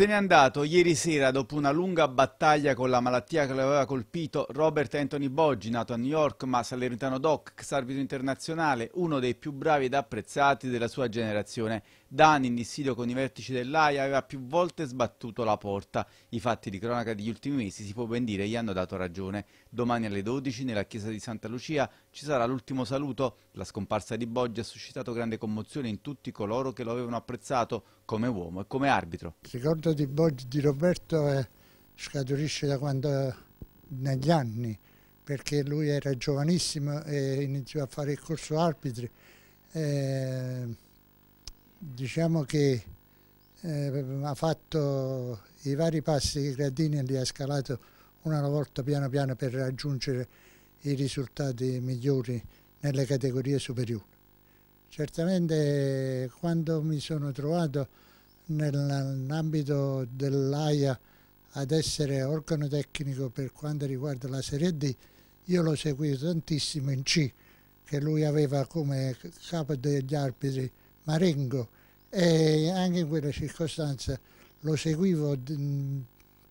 Se n'è andato ieri sera dopo una lunga battaglia con la malattia che lo aveva colpito Robert Anthony Boggi, nato a New York ma salernitano doc, ex arbitro internazionale, uno dei più bravi ed apprezzati della sua generazione. Da anni in dissidio con i vertici dell'AIA aveva più volte sbattuto la porta. I fatti di cronaca degli ultimi mesi, si può ben dire, gli hanno dato ragione. Domani alle 12 nella chiesa di Santa Lucia ci sarà l'ultimo saluto. La scomparsa di Boggi ha suscitato grande commozione in tutti coloro che lo avevano apprezzato come uomo e come arbitro. Ricordo talento di, di Roberto è, eh, scaturisce da quando negli anni, perché lui era giovanissimo e iniziò a fare il corso arbitri. Eh, diciamo che eh, ha fatto i vari passi di gradini e li ha scalato una volta piano piano per raggiungere i risultati migliori nelle categorie superiori. Certamente quando mi sono trovato nell'ambito dell'AIA ad essere organo tecnico per quanto riguarda la Serie D, io l'ho seguito tantissimo in C, che lui aveva come capo degli arbitri Marengo e anche in quella circostanza lo seguivo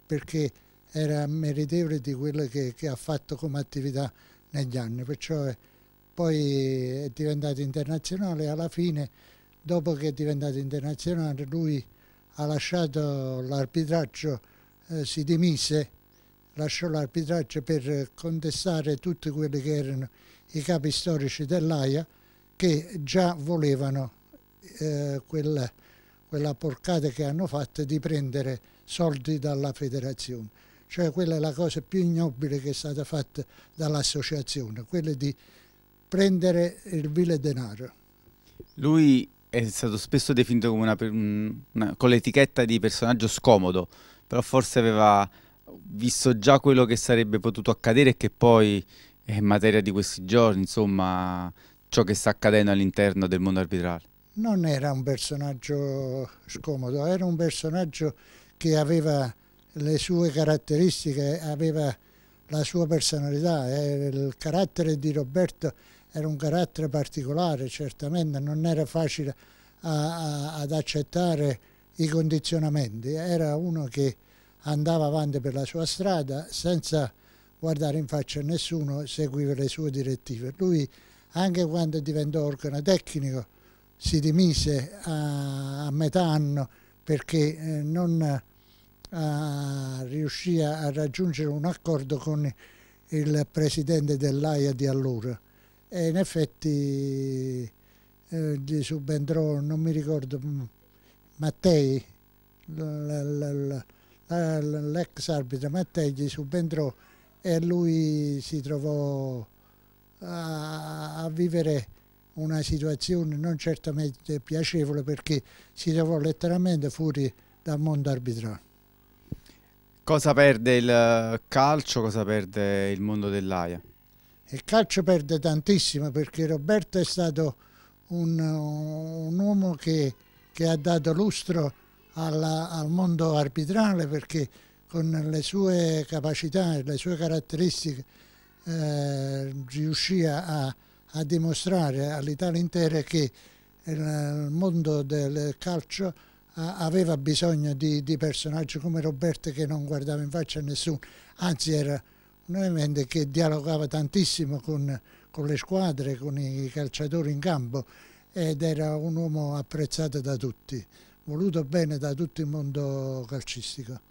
perché era meritevole di quello che, che ha fatto come attività negli anni, perciò eh, poi è diventato internazionale e alla fine dopo che è diventato internazionale lui ha lasciato l'arbitraggio, eh, si dimise, lasciò l'arbitraggio per contestare tutti quelli che erano i capi storici dell'AIA che già volevano eh, quella, quella porcata che hanno fatto di prendere soldi dalla federazione. Cioè quella è la cosa più ignobile che è stata fatta dall'associazione, quella di prendere il vile denaro. Lui è stato spesso definito come una, una, con l'etichetta di personaggio scomodo, però forse aveva visto già quello che sarebbe potuto accadere e che poi è materia di questi giorni, insomma, ciò che sta accadendo all'interno del mondo arbitrale. Non era un personaggio scomodo, era un personaggio che aveva le sue caratteristiche, aveva la sua personalità, eh, il carattere di Roberto era un carattere particolare, certamente non era facile a, a, ad accettare i condizionamenti, era uno che andava avanti per la sua strada senza guardare in faccia a nessuno, seguiva le sue direttive. Lui anche quando diventò organo tecnico si dimise a, a metà anno perché eh, non eh, riuscì a raggiungere un accordo con il presidente dell'AIA di allora e in effetti eh, subentrò, non mi ricordo, mm, Mattei, l'ex arbitro Mattei gli subentrò e lui si trovò a, a vivere una situazione non certamente piacevole perché si trovò letteralmente fuori dal mondo arbitrale. Cosa perde il eh, calcio, cosa perde il mondo dell'AIA? Il calcio perde tantissimo perché Roberto è stato un, un uomo che, che, ha dato lustro alla, al mondo arbitrale perché con le sue capacità e le sue caratteristiche eh, riuscì a, a dimostrare all'Italia intera che il mondo del calcio eh, aveva bisogno di, di personaggi come Roberto che non guardava in faccia a nessuno, anzi era nuovamente che dialogava tantissimo con, con le squadre, con i calciatori in campo ed era un uomo apprezzato da tutti, voluto bene da tutto il mondo calcistico.